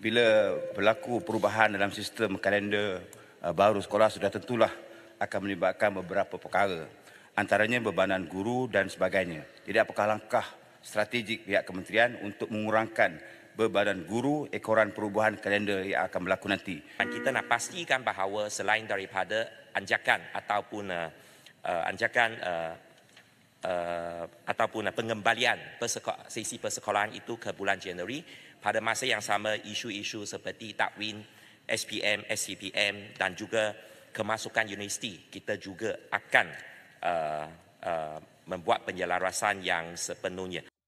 bila berlaku perubahan dalam sistem kalender uh, baru sekolah sudah tentulah akan melibatkan beberapa perkara antaranya bebanan guru dan sebagainya. Jadi apakah langkah strategik pihak kementerian untuk mengurangkan bebanan guru ekoran perubahan kalender yang akan berlaku nanti? Dan kita nak pastikan bahawa selain daripada anjakan ataupun uh, uh, anjakan uh, uh, ataupun eh, pengembalian perseko- sisi persekolahan itu ke bulan Januari. Pada masa yang sama, isu-isu seperti takwin, SPM, SCPM dan juga kemasukan universiti kita juga akan uh, uh, membuat penyelarasan yang sepenuhnya.